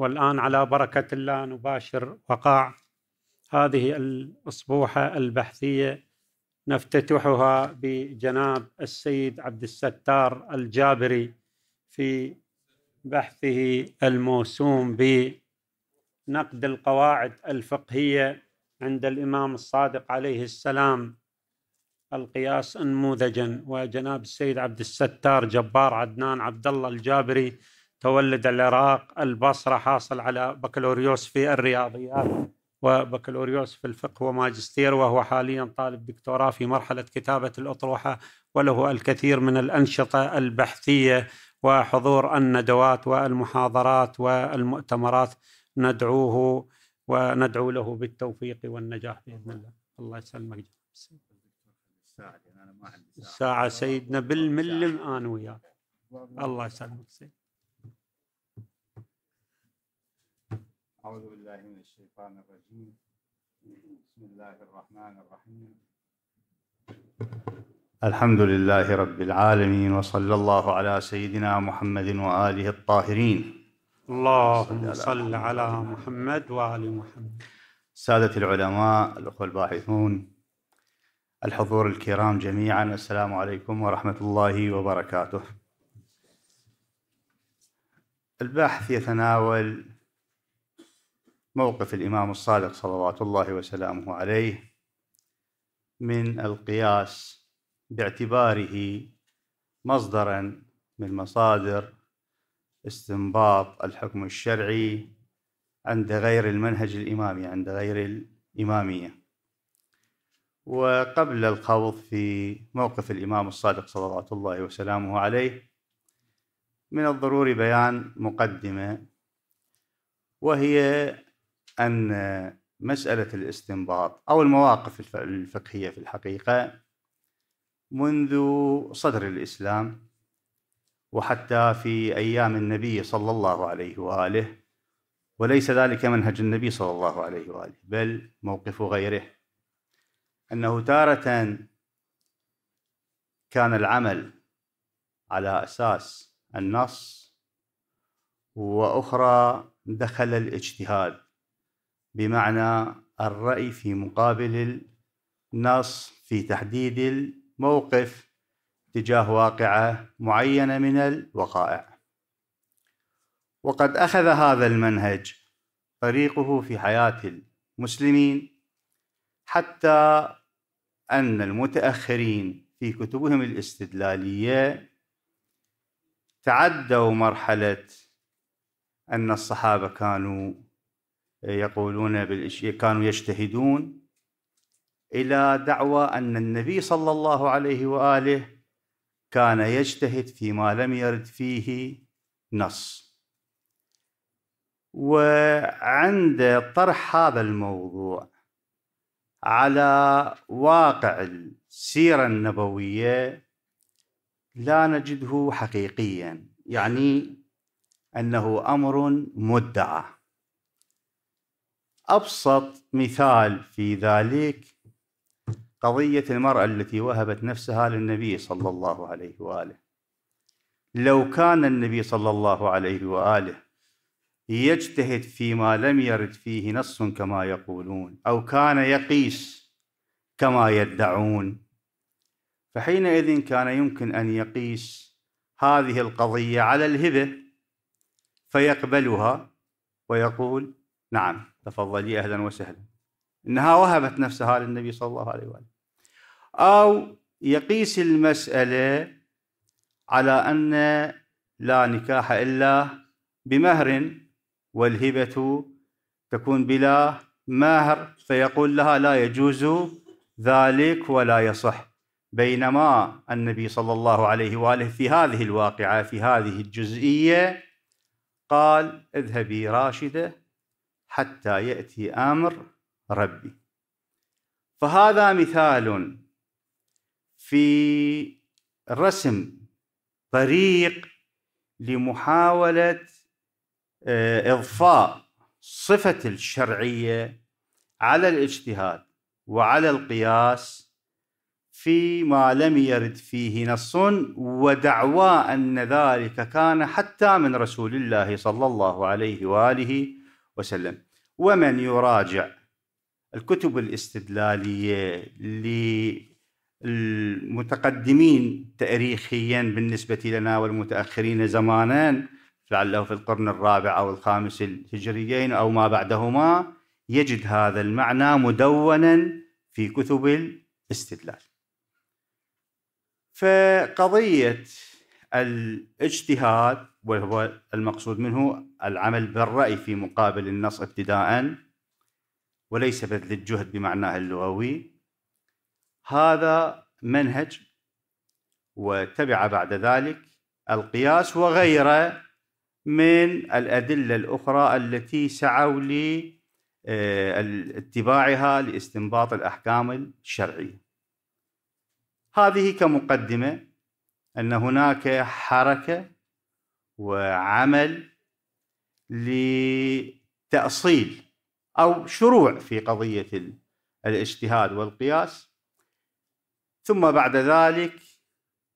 والآن على بركة الله نباشر وقاع هذه الأسبوحة البحثية نفتتحها بجناب السيد عبد الستار الجابري في بحثه الموسوم بنقد القواعد الفقهية عند الإمام الصادق عليه السلام القياس انموذجا وجناب السيد عبد الستار جبار عدنان عبد الله الجابري تولد العراق البصرة حاصل على بكالوريوس في الرياضيات وبكالوريوس في الفقه وماجستير وهو حاليا طالب دكتوراه في مرحلة كتابة الأطروحة وله الكثير من الأنشطة البحثية وحضور الندوات والمحاضرات والمؤتمرات ندعوه وندعو له بالتوفيق والنجاح بإذن الله الله يسلمك الساعة يعني سيدنا بالملم أنا وياك الله يسلمك سيد أعوذ بالله من الشيطان الرجيم بسم الله الرحمن الرحيم الحمد لله رب العالمين وصلى الله على سيدنا محمد وآله الطاهرين اللهم صل على محمد وآل محمد سادة العلماء الأخوة الباحثون الحضور الكرام جميعا السلام عليكم ورحمة الله وبركاته البحث يتناول موقف الإمام الصادق صلوات الله وسلامه عليه من القياس باعتباره مصدرا من مصادر استنباط الحكم الشرعي عند غير المنهج الإمامي عند غير الإمامية وقبل الخوض في موقف الإمام الصادق صلوات الله وسلامه عليه من الضروري بيان مقدمة وهي أن مسألة الاستنباط أو المواقف الفقهية في الحقيقة منذ صدر الإسلام وحتى في أيام النبي صلى الله عليه وآله وليس ذلك منهج النبي صلى الله عليه وآله بل موقف غيره أنه تارة كان العمل على أساس النص وأخرى دخل الاجتهاد بمعنى الرأي في مقابل النص في تحديد الموقف تجاه واقعة معينة من الوقائع وقد أخذ هذا المنهج طريقه في حياة المسلمين حتى أن المتأخرين في كتبهم الاستدلالية تعدوا مرحلة أن الصحابة كانوا يقولون كانوا يجتهدون إلى دعوى أن النبي صلى الله عليه وآله كان يجتهد فيما لم يرد فيه نص وعند طرح هذا الموضوع على واقع السيرة النبوية لا نجده حقيقيا يعني أنه أمر مدعى ابسط مثال في ذلك قضيه المراه التي وهبت نفسها للنبي صلى الله عليه واله لو كان النبي صلى الله عليه واله يجتهد فيما لم يرد فيه نص كما يقولون او كان يقيس كما يدعون فحينئذ كان يمكن ان يقيس هذه القضيه على الهبه فيقبلها ويقول نعم تفضلي أهلا وسهلا إنها وهبت نفسها للنبي صلى الله عليه وآله أو يقيس المسألة على أن لا نكاح إلا بمهر والهبة تكون بلا مهر فيقول لها لا يجوز ذلك ولا يصح بينما النبي صلى الله عليه واله في هذه الواقعه في هذه الجزئيه قال اذهبي راشده حتى ياتي امر ربي فهذا مثال في رسم طريق لمحاوله آه، اضفاء صفه الشرعيه على الاجتهاد وعلى القياس فيما لم يرد فيه نص ودعوى ان ذلك كان حتى من رسول الله صلى الله عليه واله وسلم ومن يراجع الكتب الاستدلالية للمتقدمين تاريخيا بالنسبة لنا والمتأخرين زمانا لعله في القرن الرابع أو الخامس الهجريين أو ما بعدهما يجد هذا المعنى مدونا في كتب الاستدلال فقضية الاجتهاد وهو المقصود منه العمل بالرأي في مقابل النص ابتداء وليس بذل الجهد بمعناه اللغوي هذا منهج وتبع بعد ذلك القياس وغيره من الأدلة الأخرى التي سعوا لاتباعها آه، لاستنباط الأحكام الشرعية هذه كمقدمة ان هناك حركه وعمل لتاصيل او شروع في قضيه الاجتهاد والقياس ثم بعد ذلك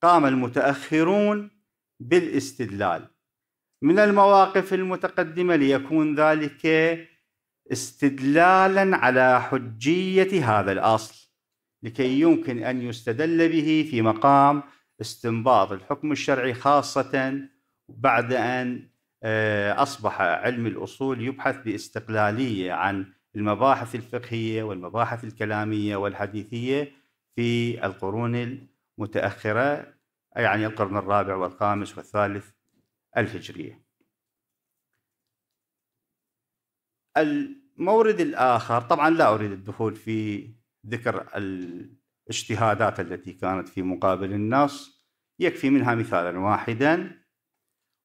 قام المتاخرون بالاستدلال من المواقف المتقدمه ليكون ذلك استدلالا على حجيه هذا الاصل لكي يمكن ان يستدل به في مقام استنباط الحكم الشرعي خاصة بعد أن آه، أصبح علم الأصول يبحث باستقلالية عن المباحث الفقهية والمباحث الكلامية والحديثية في القرون المتأخرة يعني القرن الرابع والخامس والثالث الهجرية المورد الآخر طبعا لا أريد الدخول في ذكر ال الاجتهادات التي كانت في مقابل النص يكفي منها مثالا واحدا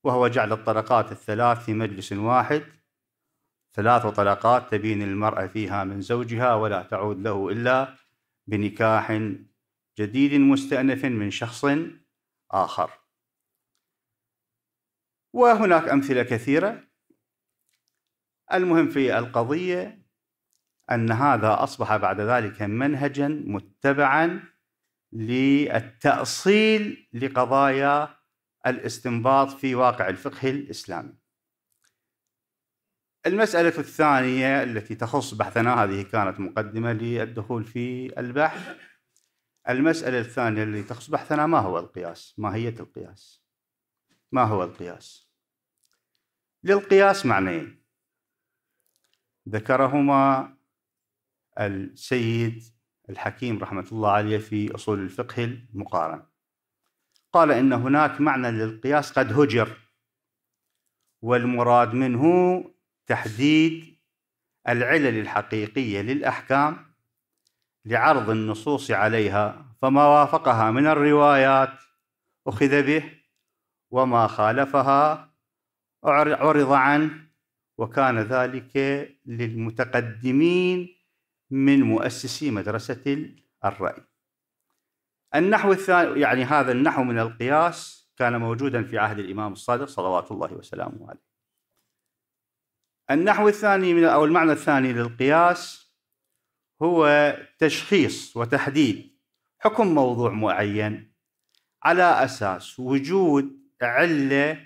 وهو جعل الطلقات الثلاث في مجلس واحد ثلاث طلقات تبين المرأة فيها من زوجها ولا تعود له إلا بنكاح جديد مستأنف من شخص آخر وهناك أمثلة كثيرة المهم في القضية أن هذا أصبح بعد ذلك منهجا متبعا للتأصيل لقضايا الاستنباط في واقع الفقه الإسلامي المسألة الثانية التي تخص بحثنا هذه كانت مقدمة للدخول في البحث المسألة الثانية التي تخص بحثنا ما هو القياس؟ ماهية القياس؟ ما هو القياس؟ للقياس معنيين ذكرهما السيد الحكيم رحمة الله عليه في أصول الفقه المقارن قال إن هناك معنى للقياس قد هجر والمراد منه تحديد العلل الحقيقية للأحكام لعرض النصوص عليها فما وافقها من الروايات أخذ به وما خالفها عرض عنه وكان ذلك للمتقدمين من مؤسسي مدرسة الرأي النحو الثاني يعني هذا النحو من القياس كان موجودا في عهد الإمام الصادق صلوات الله وسلامه عليه النحو الثاني من أو المعنى الثاني للقياس هو تشخيص وتحديد حكم موضوع معين على أساس وجود علة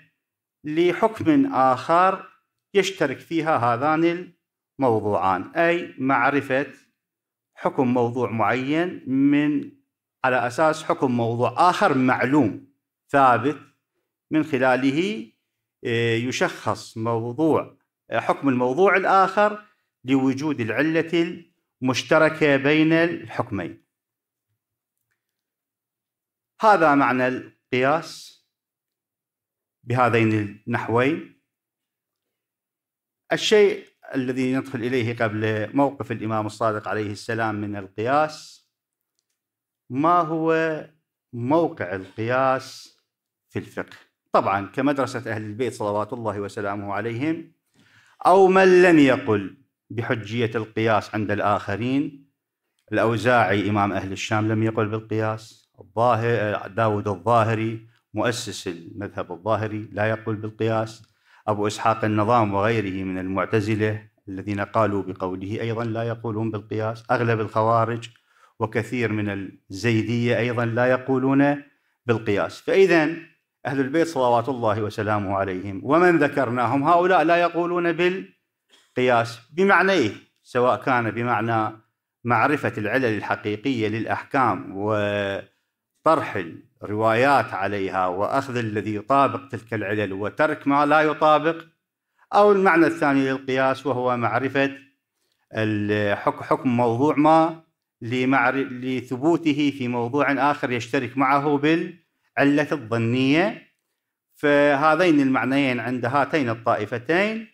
لحكم آخر يشترك فيها هذان موضوعان أي معرفة حكم موضوع معين من على أساس حكم موضوع آخر معلوم ثابت من خلاله آه، يشخص موضوع آه، حكم الموضوع الآخر لوجود العلة المشتركة بين الحكمين هذا معنى القياس بهذين النحوين الشيء الذي ندخل إليه قبل موقف الإمام الصادق عليه السلام من القياس ما هو موقع القياس في الفقه طبعا كمدرسة أهل البيت صلوات الله وسلامه عليهم أو من لم يقل بحجية القياس عند الآخرين الأوزاعي إمام أهل الشام لم يقل بالقياس الظاهر داود الظاهري مؤسس المذهب الظاهري لا يقول بالقياس أبو إسحاق النظام وغيره من المعتزلة الذين قالوا بقوله أيضا لا يقولون بالقياس أغلب الخوارج وكثير من الزيدية أيضا لا يقولون بالقياس فإذا أهل البيت صلوات الله وسلامه عليهم ومن ذكرناهم هؤلاء لا يقولون بالقياس بمعنيه سواء كان بمعنى معرفة العلل الحقيقية للأحكام وطرح روايات عليها واخذ الذي يطابق تلك العلل وترك ما لا يطابق او المعنى الثاني للقياس وهو معرفه حكم موضوع ما لثبوته في موضوع اخر يشترك معه بالعله الظنيه فهذين المعنيين عند هاتين الطائفتين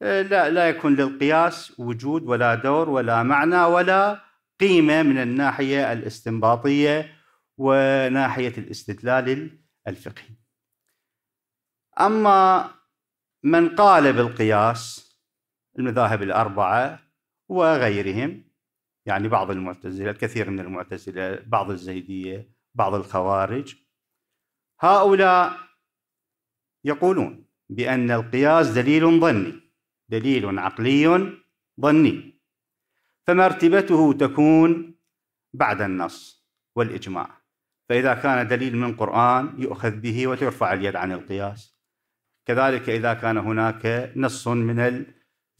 لا لا يكون للقياس وجود ولا دور ولا معنى ولا قيمه من الناحيه الاستنباطيه وناحية الاستدلال الفقهي أما من قال بالقياس المذاهب الأربعة وغيرهم يعني بعض المعتزلة الكثير من المعتزلة بعض الزيدية بعض الخوارج هؤلاء يقولون بأن القياس دليل ظني دليل عقلي ظني فمرتبته تكون بعد النص والإجماع فإذا كان دليل من قرآن يؤخذ به وترفع اليد عن القياس كذلك إذا كان هناك نص من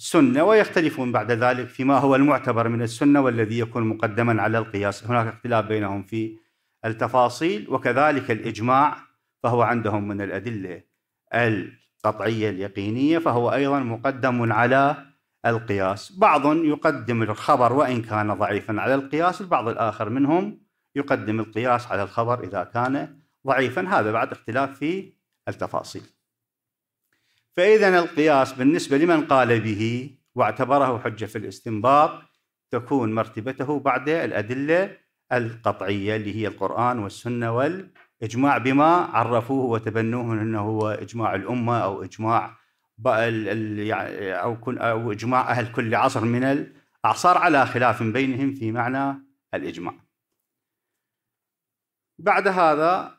السنة ويختلفون بعد ذلك فيما هو المعتبر من السنة والذي يكون مقدما على القياس هناك اختلاف بينهم في التفاصيل وكذلك الإجماع فهو عندهم من الأدلة القطعية اليقينية فهو أيضا مقدم على القياس بعض يقدم الخبر وإن كان ضعيفا على القياس البعض الآخر منهم يقدم القياس على الخبر إذا كان ضعيفا هذا بعد اختلاف في التفاصيل فإذا القياس بالنسبة لمن قال به واعتبره حجة في الاستنباط تكون مرتبته بعد الأدلة القطعية اللي هي القرآن والسنة والإجماع بما عرفوه وتبنوه أنه هو إجماع الأمة أو إجماع يعني أو, أو إجماع أهل كل عصر من الأعصار على خلاف بينهم في معنى الإجماع بعد هذا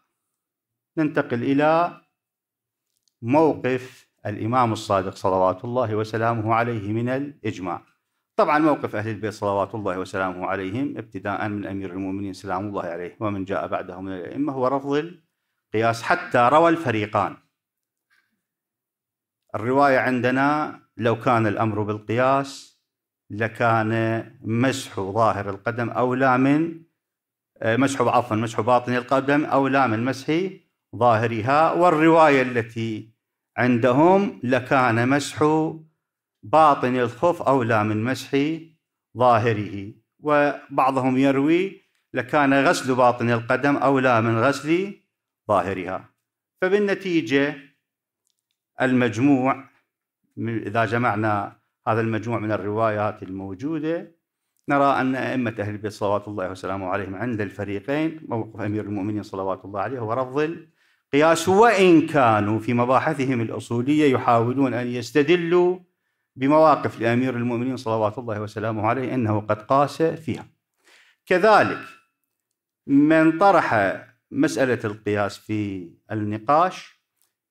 ننتقل إلى موقف الإمام الصادق صلوات الله وسلامه عليه من الإجماع طبعا موقف أهل البيت صلوات الله وسلامه عليهم ابتداء من أمير المؤمنين سلام الله عليه ومن جاء بعده من الأئمة هو رفض القياس حتى روى الفريقان الرواية عندنا لو كان الأمر بالقياس لكان مسح ظاهر القدم أولى من آه، مسح عفوا مسح باطن القدم أو لام من مسح ظاهرها والرواية التي عندهم لكان مسح باطن الخف أولى من مسح ظاهره وبعضهم يروي لكان غسل باطن القدم أولى من غسل ظاهرها فبالنتيجة المجموع إذا جمعنا هذا المجموع من الروايات الموجودة نرى أن أئمة أهل البيت صلوات الله وسلامه عليهم عند الفريقين موقف أمير المؤمنين صلوات الله عليه هو رفض القياس وإن كانوا في مباحثهم الأصولية يحاولون أن يستدلوا بمواقف لأمير المؤمنين صلوات الله وسلامه عليه أنه قد قاس فيها كذلك من طرح مسألة القياس في النقاش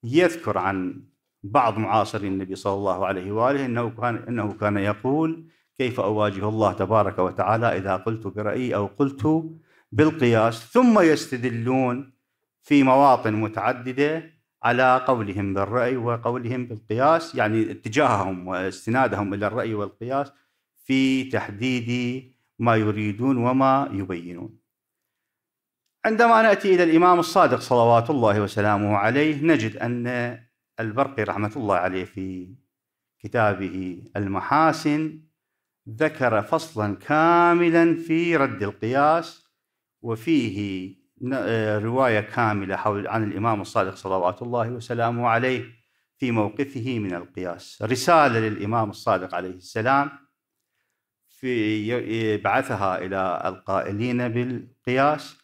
يذكر عن بعض معاصري النبي صلى الله عليه وآله أنه كان, أنه كان يقول كيف أواجه الله تبارك وتعالى إذا قلت برأيي أو قلت بالقياس ثم يستدلون في مواطن متعددة على قولهم بالرأي وقولهم بالقياس يعني اتجاههم واستنادهم إلى الرأي والقياس في تحديد ما يريدون وما يبينون عندما ناتي الى الامام الصادق صلوات الله وسلامه عليه نجد ان البرقي رحمه الله عليه في كتابه المحاسن ذكر فصلا كاملا في رد القياس وفيه آه، رواية كاملة حول عن الإمام الصادق صلوات الله وسلامه عليه في موقفه من القياس رسالة للإمام الصادق عليه السلام في آه، بعثها إلى القائلين بالقياس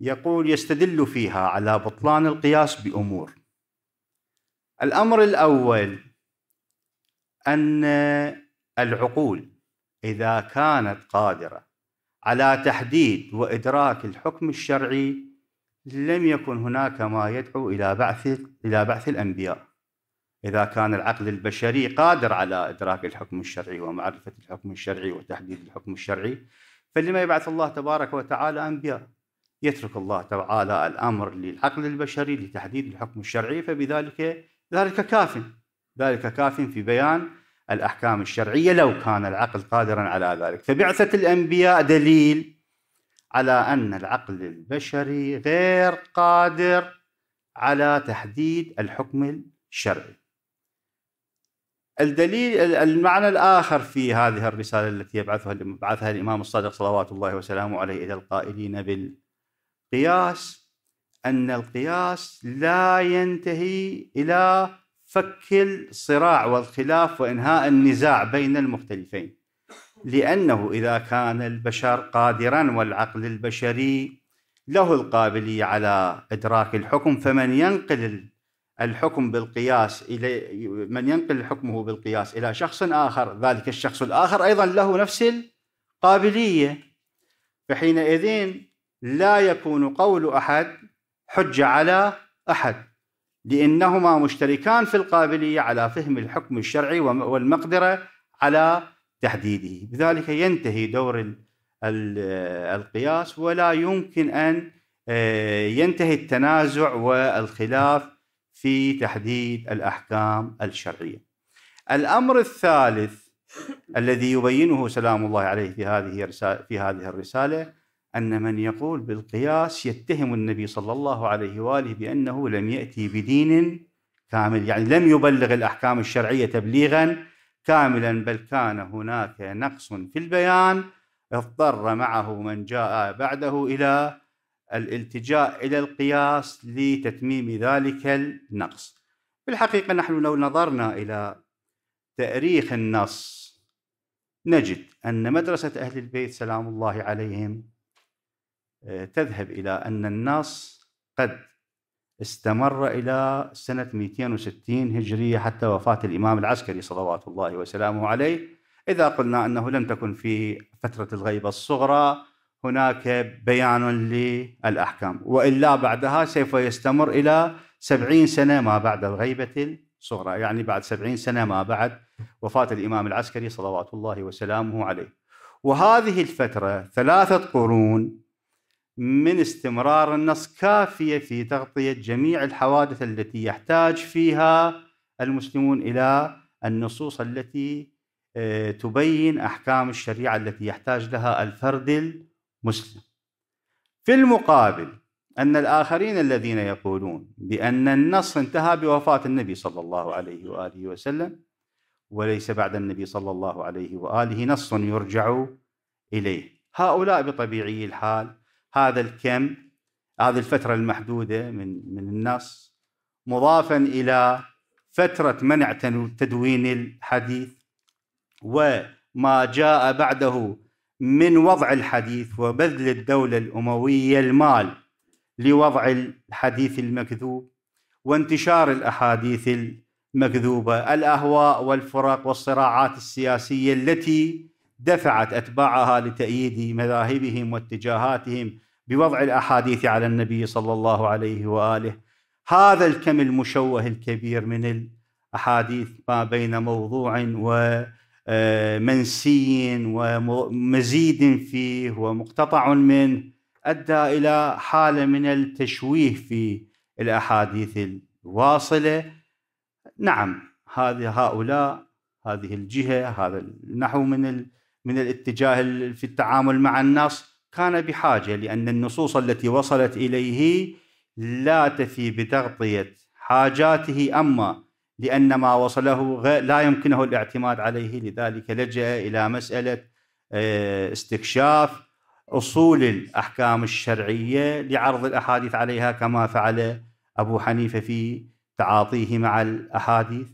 يقول يستدل فيها على بطلان القياس بأمور الأمر الأول أن العقول إذا كانت قادرة على تحديد وإدراك الحكم الشرعي لم يكن هناك ما يدعو إلى بعث إلى بعث الأنبياء إذا كان العقل البشري قادر على إدراك الحكم الشرعي ومعرفة الحكم الشرعي وتحديد الحكم الشرعي فلما يبعث الله تبارك وتعالى أنبياء يترك الله تعالى الأمر للعقل البشري لتحديد الحكم الشرعي فبذلك ذلك كاف ذلك كاف في بيان الأحكام الشرعية لو كان العقل قادرا على ذلك فبعثة الأنبياء دليل على أن العقل البشري غير قادر على تحديد الحكم الشرعي الدليل المعنى الآخر في هذه الرسالة التي يبعثها بعثها الإمام الصادق صلوات الله وسلامه عليه إلى القائلين بالقياس أن القياس لا ينتهي إلى فك الصراع والخلاف وانهاء النزاع بين المختلفين لانه اذا كان البشر قادرا والعقل البشري له القابليه على ادراك الحكم فمن ينقل الحكم بالقياس الى من ينقل حكمه بالقياس الى شخص اخر ذلك الشخص الاخر ايضا له نفس القابليه فحينئذ لا يكون قول احد حجه على احد لأنهما مشتركان في القابلية على فهم الحكم الشرعي والمقدرة على تحديده بذلك ينتهي دور القياس ولا يمكن أن آه، ينتهي التنازع والخلاف في تحديد الأحكام الشرعية الأمر الثالث الذي يبينه سلام الله عليه في هذه في هذه الرسالة أن من يقول بالقياس يتهم النبي صلى الله عليه وآله بأنه لم يأتي بدين كامل يعني لم يبلغ الأحكام الشرعية تبليغا كاملا بل كان هناك نقص في البيان اضطر معه من جاء بعده إلى الالتجاء إلى القياس لتتميم ذلك النقص بالحقيقة نحن لو نظرنا إلى تأريخ النص نجد أن مدرسة أهل البيت سلام الله عليهم آه، تذهب إلى أن النص قد استمر إلى سنة 260 هجرية حتى وفاة الإمام العسكري صلوات الله وسلامه عليه إذا قلنا أنه لم تكن في فترة الغيبة الصغرى هناك بيان للأحكام وإلا بعدها سوف يستمر إلى سبعين سنة ما بعد الغيبة الصغرى يعني بعد سبعين سنة ما بعد وفاة الإمام العسكري صلوات الله وسلامه عليه وهذه الفترة ثلاثة قرون من استمرار النص كافية في تغطية جميع الحوادث التي يحتاج فيها المسلمون إلى النصوص التي آه، تبين أحكام الشريعة التي يحتاج لها الفرد المسلم في المقابل أن الآخرين الذين يقولون بأن النص انتهى بوفاة النبي صلى الله عليه وآله وسلم وليس بعد النبي صلى الله عليه وآله نص يرجع إليه هؤلاء بطبيعي الحال هذا الكم هذه الفترة المحدودة من من النص مضافا إلى فترة منع تدوين الحديث وما جاء بعده من وضع الحديث وبذل الدولة الأموية المال لوضع الحديث المكذوب وانتشار الأحاديث المكذوبة الأهواء والفرق والصراعات السياسية التي دفعت أتباعها لتأييد مذاهبهم واتجاهاتهم بوضع الاحاديث على النبي صلى الله عليه واله هذا الكم المشوه الكبير من الاحاديث ما بين موضوع ومنسي آه، ومزيد فيه ومقتطع منه ادى الى حاله من التشويه في الاحاديث الواصله نعم هذه هؤلاء هذه الجهه هذا النحو من من الاتجاه في التعامل مع النص كان بحاجه لان النصوص التي وصلت اليه لا تفي بتغطيه حاجاته اما لان ما وصله لا يمكنه الاعتماد عليه لذلك لجا الى مساله آه، استكشاف اصول الاحكام الشرعيه لعرض الاحاديث عليها كما فعل ابو حنيفه في تعاطيه مع الاحاديث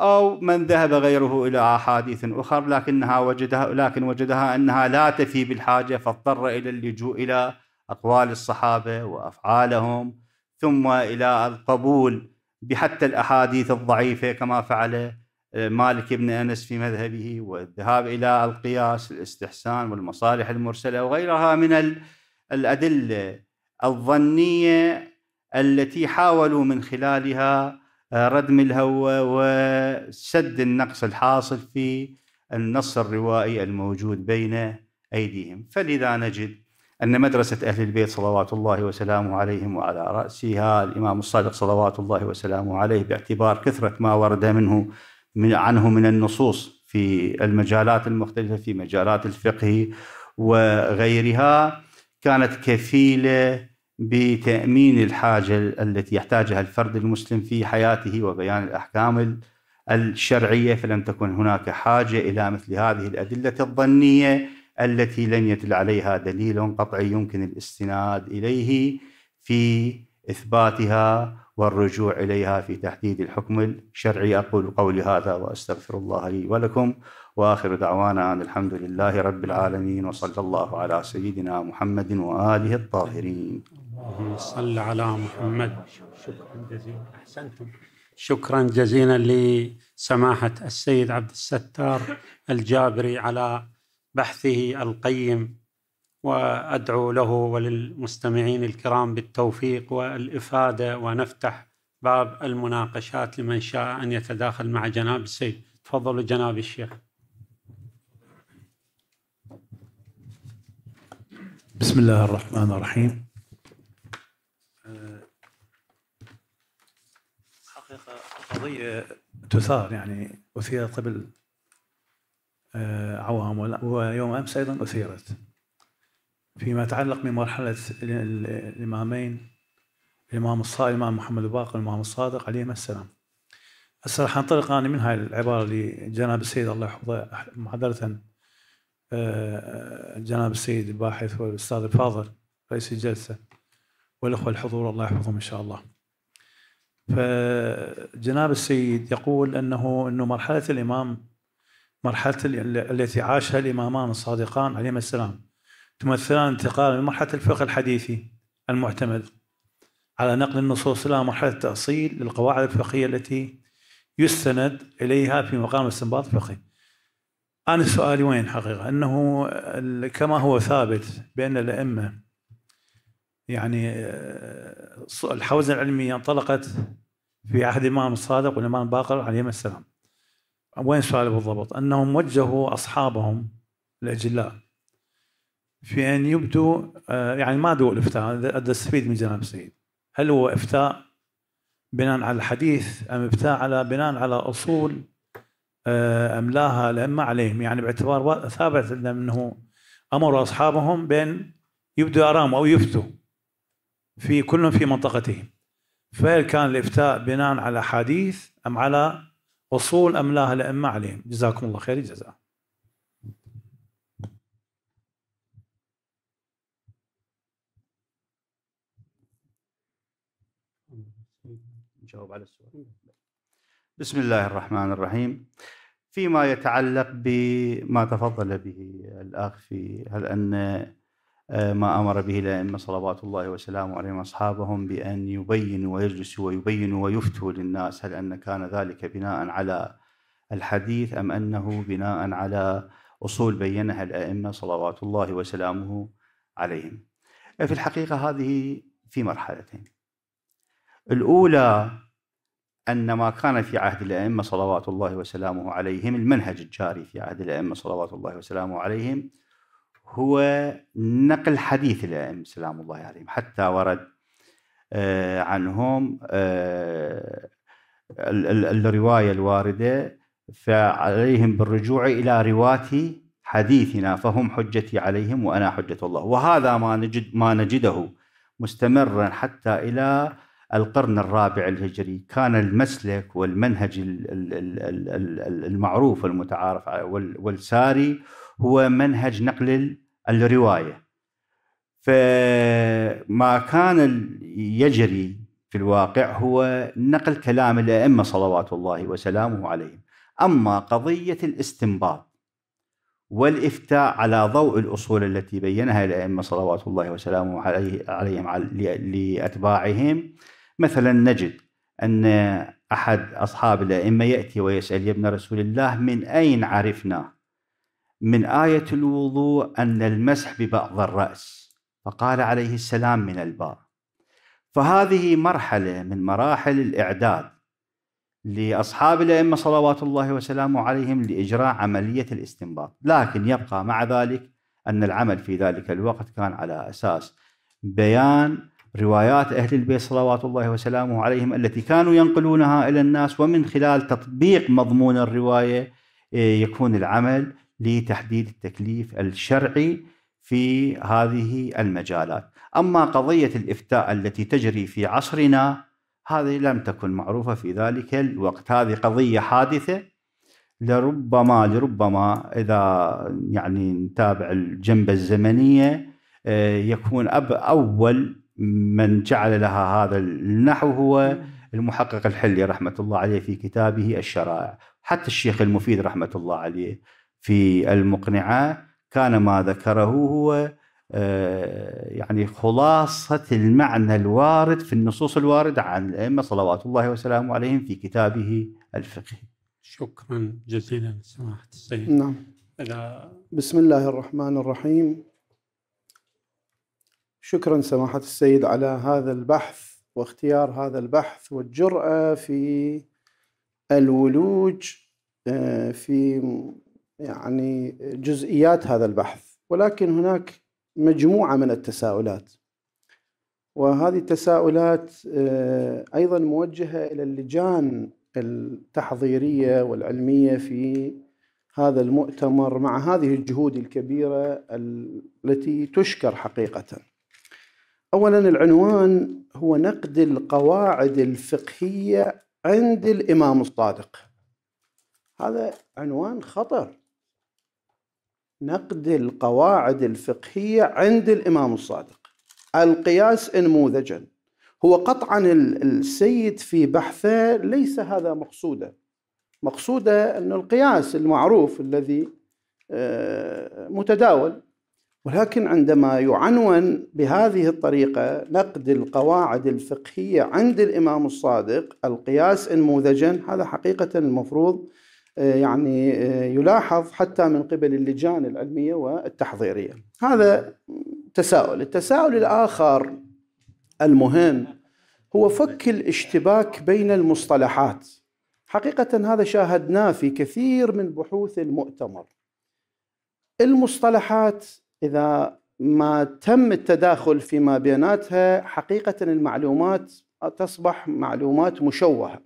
أو من ذهب غيره إلى أحاديث أخر لكنها وجدها لكن وجدها أنها لا تفي بالحاجة فاضطر إلى اللجوء إلى أقوال الصحابة وأفعالهم ثم إلى القبول بحتى الأحاديث الضعيفة كما فعل آه، مالك بن أنس في مذهبه والذهاب إلى القياس الاستحسان والمصالح المرسلة وغيرها من الأدلة الظنية التي حاولوا من خلالها ردم الهوى وسد النقص الحاصل في النص الروائي الموجود بين أيديهم فلذا نجد أن مدرسة أهل البيت صلوات الله وسلامه عليهم وعلى رأسها الإمام الصادق صلوات الله وسلامه عليه باعتبار كثرة ما ورد منه من عنه من النصوص في المجالات المختلفة في مجالات الفقه وغيرها كانت كفيلة بتامين الحاجه التي يحتاجها الفرد المسلم في حياته وبيان الاحكام الشرعيه فلم تكن هناك حاجه الى مثل هذه الادله الظنيه التي لم يدل عليها دليل قطعي يمكن الاستناد اليه في اثباتها والرجوع اليها في تحديد الحكم الشرعي اقول قولي هذا واستغفر الله لي ولكم واخر دعوانا ان الحمد لله رب العالمين وصلى الله على سيدنا محمد واله الطاهرين اللهم صل على محمد شكرا جزيلا أحسنتم شكرا جزيلا لسماحة السيد عبد الستار الجابري على بحثه القيم وأدعو له وللمستمعين الكرام بالتوفيق والإفادة ونفتح باب المناقشات لمن شاء أن يتداخل مع جناب السيد تفضلوا جناب الشيخ بسم الله الرحمن الرحيم حقيقة قضية تثار يعني أثيرت قبل آه، عوام ويوم أمس أيضا أثيرت فيما يتعلق بمرحلة الإمامين الإمام الصادق الإمام محمد الباقر الامام الصادق عليهما السلام هسه راح انطلق أنا من هاي العبارة اللي جناب السيد الله يحفظه محاضرة آه، جناب السيد الباحث والأستاذ الفاضل رئيس الجلسة والأخوة الحضور الله يحفظهم إن شاء الله فجناب السيد يقول انه انه مرحله الامام مرحله التي عاشها الامامان الصادقان عليهما السلام تمثلان انتقال من مرحله الفقه الحديثي المعتمد على نقل النصوص الى مرحله التاصيل للقواعد الفقهيه التي يستند اليها في مقام الاستنباط الفقهي. انا سؤالي وين حقيقه؟ انه كما هو ثابت بان الائمه يعني آه، الحوزة العلمية انطلقت في عهد الإمام الصادق والإمام باقر عليهما السلام وين سؤالي بالضبط؟ أنهم وجهوا أصحابهم الأجلاء في أن يبدوا آه، يعني ما دول الافتاء أستفيد من جناب السيد هل هو إفتاء بناء على الحديث أم إفتاء على بناء على أصول آه، املاها لما عليهم يعني باعتبار ثابت أنه امر أصحابهم بأن يبدوا آرام أو يفتوا في كل في منطقتهم فهل كان الافتاء بناء على حديث ام على اصول ام لا الائمه عليهم جزاكم الله خير الجزاء نجاوب على السؤال بسم الله الرحمن الرحيم فيما يتعلق بما تفضل به الاخ في هل ان ما أمر به الأئمة صلوات الله وسلامه عليهم أصحابهم بأن يبينوا ويجلسوا ويبينوا ويفتوا للناس هل أن كان ذلك بناء على الحديث أم أنه بناء على أصول بينها الأئمة صلوات الله وسلامه عليهم في الحقيقة هذه في مرحلتين الأولى أن ما كان في عهد الأئمة صلوات الله وسلامه عليهم المنهج الجاري في عهد الأئمة صلوات الله وسلامه عليهم هو نقل حديث الأئمة سلام الله عليهم حتى ورد آه، عنهم آه، الرواية الواردة فعليهم بالرجوع إلى رواة حديثنا فهم حجتي عليهم وأنا حجة الله وهذا ما نجد ما نجده مستمرا حتى إلى القرن الرابع الهجري كان المسلك والمنهج المعروف المتعارف والساري هو منهج نقل الروايه فما كان يجري في الواقع هو نقل كلام الائمه صلوات الله وسلامه عليهم اما قضيه الاستنباط والافتاء على ضوء الاصول التي بينها الائمه صلوات الله وسلامه عليه عليهم لاتباعهم مثلا نجد ان احد اصحاب الائمه ياتي ويسال يا ابن رسول الله من اين عرفنا من آية الوضوء أن المسح ببعض الرأس فقال عليه السلام من الباء فهذه مرحلة من مراحل الإعداد لأصحاب الأئمة صلوات الله وسلامه عليهم لإجراء عملية الاستنباط لكن يبقى مع ذلك أن العمل في ذلك الوقت كان على أساس بيان روايات أهل البيت صلوات الله وسلامه عليهم التي كانوا ينقلونها إلى الناس ومن خلال تطبيق مضمون الرواية إيه، يكون العمل لتحديد التكليف الشرعي في هذه المجالات أما قضية الإفتاء التي تجري في عصرنا هذه لم تكن معروفة في ذلك الوقت هذه قضية حادثة لربما لربما إذا يعني نتابع الجنبة الزمنية آه، يكون أب أول من جعل لها هذا النحو هو المحقق الحلي رحمة الله عليه في كتابه الشرائع حتى الشيخ المفيد رحمة الله عليه في المقنعة كان ما ذكره هو آه، يعني خلاصة المعنى الوارد في النصوص الواردة عن الأئمة صلوات الله وسلامه عليهم في كتابه الفقه شكرا جزيلا سماحة السيد نعم بسم الله الرحمن الرحيم شكرا سماحة السيد على هذا البحث واختيار هذا البحث والجرأة في الولوج آه، في يعني جزئيات هذا البحث ولكن هناك مجموعة من التساؤلات وهذه التساؤلات آه، أيضا موجهة إلى اللجان التحضيرية والعلمية في هذا المؤتمر مع هذه الجهود الكبيرة التي تشكر حقيقة أولا العنوان هو نقد القواعد الفقهية عند الإمام الصادق هذا عنوان خطر نقد القواعد الفقهية عند الإمام الصادق القياس انموذجا هو قطعا السيد في بحثه ليس هذا مقصوده مقصوده أن القياس المعروف الذي آه، متداول ولكن عندما يعنون بهذه الطريقة نقد القواعد الفقهية عند الإمام الصادق القياس انموذجا هذا حقيقة المفروض آه، يعني آه، يلاحظ حتى من قبل اللجان العلميه والتحضيريه. هذا تساؤل، التساؤل الاخر المهم هو فك الاشتباك بين المصطلحات. حقيقه هذا شاهدناه في كثير من بحوث المؤتمر. المصطلحات اذا ما تم التداخل فيما بيناتها حقيقه المعلومات تصبح معلومات مشوهه.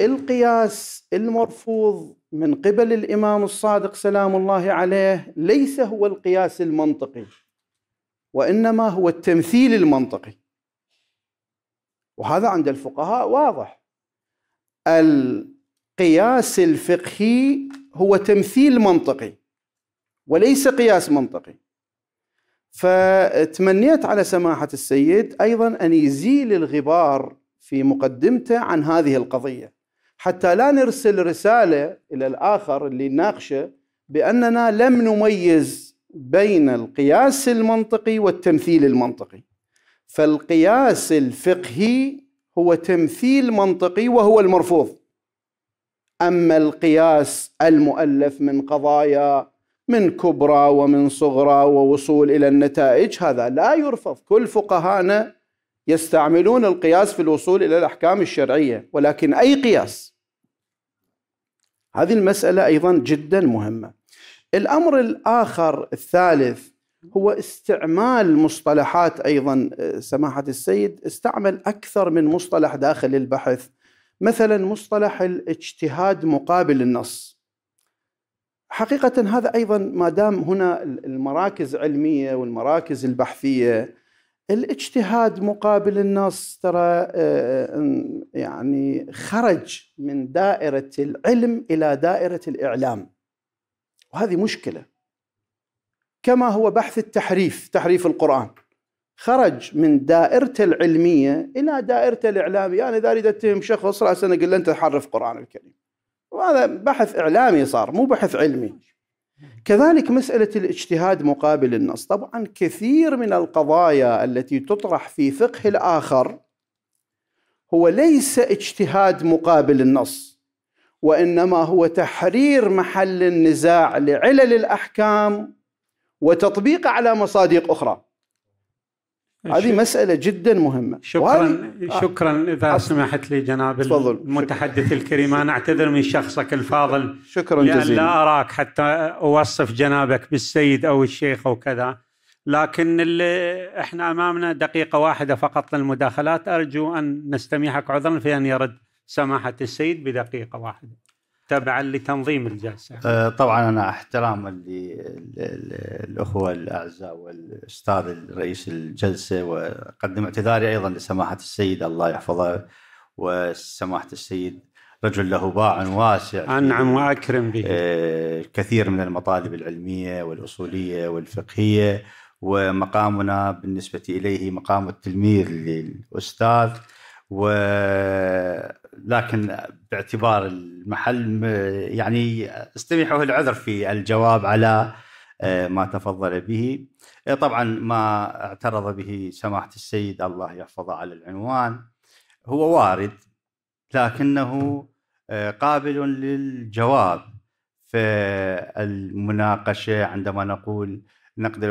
القياس المرفوض من قبل الامام الصادق سلام الله عليه ليس هو القياس المنطقي وانما هو التمثيل المنطقي وهذا عند الفقهاء واضح القياس الفقهي هو تمثيل منطقي وليس قياس منطقي فتمنيت على سماحه السيد ايضا ان يزيل الغبار في مقدمته عن هذه القضيه حتى لا نرسل رساله الى الاخر اللي ناقشه باننا لم نميز بين القياس المنطقي والتمثيل المنطقي فالقياس الفقهي هو تمثيل منطقي وهو المرفوض اما القياس المؤلف من قضايا من كبرى ومن صغرى ووصول الى النتائج هذا لا يرفض كل فقهانا يستعملون القياس في الوصول الى الاحكام الشرعيه ولكن اي قياس هذه المسألة أيضا جدا مهمة الأمر الآخر الثالث هو استعمال مصطلحات أيضا سماحة السيد استعمل أكثر من مصطلح داخل البحث مثلا مصطلح الاجتهاد مقابل النص حقيقة هذا أيضا ما دام هنا المراكز علمية والمراكز البحثية الاجتهاد مقابل النص ترى آه، آه، يعني خرج من دائرة العلم إلى دائرة الإعلام وهذه مشكلة كما هو بحث التحريف تحريف القرآن خرج من دائرة العلمية إلى دائرة الإعلامية يعني أنا إذا أريد أتهم شخص رأسا أقول له أنت تحرف قرآن الكريم وهذا بحث إعلامي صار مو بحث علمي كذلك مسألة الاجتهاد مقابل النص طبعا كثير من القضايا التي تطرح في فقه الآخر هو ليس اجتهاد مقابل النص وإنما هو تحرير محل النزاع لعلل الأحكام وتطبيقه على مصادق أخرى هذه مسألة جدا مهمة شكرا آه. شكرا إذا أصلاً. سمحت لي جناب تفضل. المتحدث شكرا. الكريم أنا أعتذر من شخصك الفاضل شكرا لأن جزيلا لا أراك حتى أوصف جنابك بالسيد أو الشيخ أو كذا لكن اللي احنا امامنا دقيقه واحده فقط للمداخلات ارجو ان نستميحك عذرا في ان يرد سماحه السيد بدقيقه واحده تبعا لتنظيم الجلسه. أه، طبعا انا احترام للاخوه الاخوه الاعزاء والاستاذ رئيس الجلسه واقدم اعتذاري ايضا لسماحه السيد الله يحفظه وسماحه السيد رجل له باع واسع انعم واكرم به الكثير أه، من المطالب العلميه والاصوليه والفقهيه ومقامنا بالنسبه اليه مقام التلميذ للاستاذ ولكن باعتبار المحل يعني استبيحوا العذر في الجواب على آه، ما تفضل به إيه، طبعا ما اعترض به سماحة السيد الله يحفظه على العنوان هو وارد لكنه آه، قابل للجواب في المناقشة عندما نقول نقد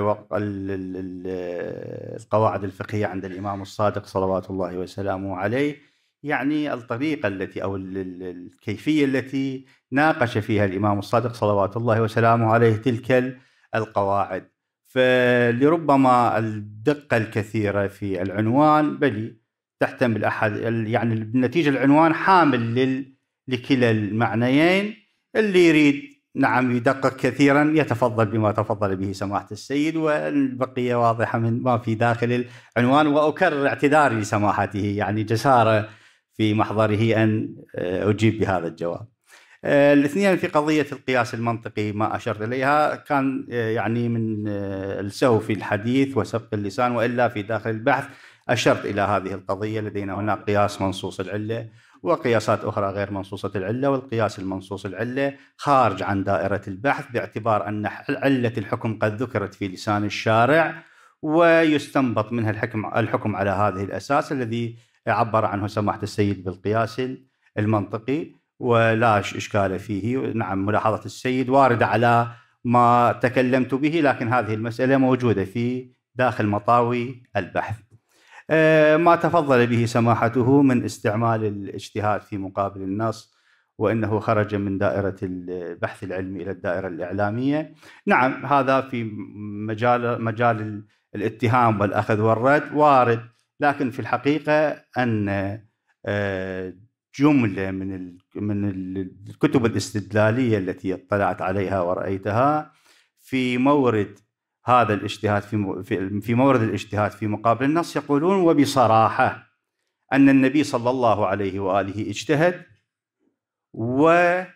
القواعد الفقهية عند الإمام الصادق صلوات الله وسلامه عليه يعني الطريقة التي أو الكيفية التي ناقش فيها الإمام الصادق صلوات الله وسلامه عليه تلك القواعد فلربما الدقة الكثيرة في العنوان بل تحتمل أحد يعني بالنتيجة العنوان حامل لكلا المعنيين اللي يريد نعم يدقق كثيرا يتفضل بما تفضل به سماحه السيد والبقيه واضحه من ما في داخل العنوان واكرر اعتذاري لسماحته يعني جساره في محضره ان آه، اجيب بهذا الجواب. آه، الاثنين في قضيه القياس المنطقي ما اشرت اليها كان آه، يعني من السهو في الحديث وسبق اللسان والا في داخل البحث اشرت الى هذه القضيه لدينا هناك قياس منصوص العله وقياسات أخرى غير منصوصة العلة والقياس المنصوص العلة خارج عن دائرة البحث باعتبار أن علة الحكم قد ذكرت في لسان الشارع ويستنبط منها الحكم الحكم على هذه الأساس الذي عبر عنه سماحة السيد بالقياس المنطقي ولا إشكال فيه نعم ملاحظة السيد واردة على ما تكلمت به لكن هذه المسألة موجودة في داخل مطاوي البحث آه، ما تفضل به سماحته من استعمال الاجتهاد في مقابل النص وانه خرج من دائره البحث العلمي الى الدائره الاعلاميه. نعم هذا في مجال مجال الاتهام والاخذ والرد وارد لكن في الحقيقه ان آه، جمله من من الكتب الاستدلاليه التي اطلعت عليها ورايتها في مورد هذا الاجتهاد في في مورد الاجتهاد في مقابل النص يقولون وبصراحه ان النبي صلى الله عليه واله اجتهد ومن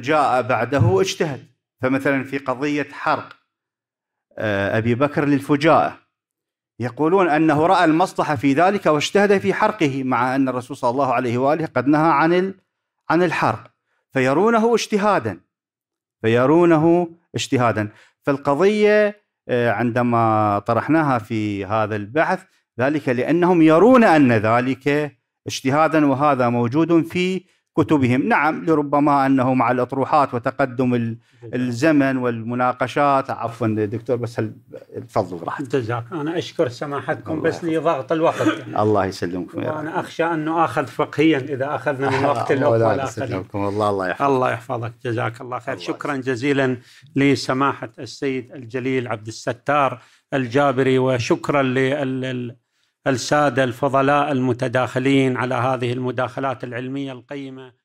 جاء بعده اجتهد فمثلا في قضيه حرق آه، ابي بكر للفجاءه يقولون انه راى المصلحه في ذلك واجتهد في حرقه مع ان الرسول صلى الله عليه واله قد نهى عن عن الحرق فيرونه اجتهادا فيرونه اجتهادا فالقضية آه، عندما طرحناها في هذا البحث ذلك لأنهم يرون أن ذلك اجتهادا وهذا موجود في كتبهم نعم لربما أنه مع الأطروحات وتقدم الزمن والمناقشات عفوا دكتور بس الفضل راح جزاك أنا أشكر سماحتكم بس لي ضغط الوقت يعني. الله يسلمكم يا رب أنا أخشى أنه أخذ فقهيا إذا أخذنا من وقت الأول الله يسلمكم الله الله يحفظك الله يحفظك جزاك الله خير الله شكرا جزيلا لسماحة السيد الجليل عبد الستار الجابري وشكرا لل الساده الفضلاء المتداخلين على هذه المداخلات العلميه القيمه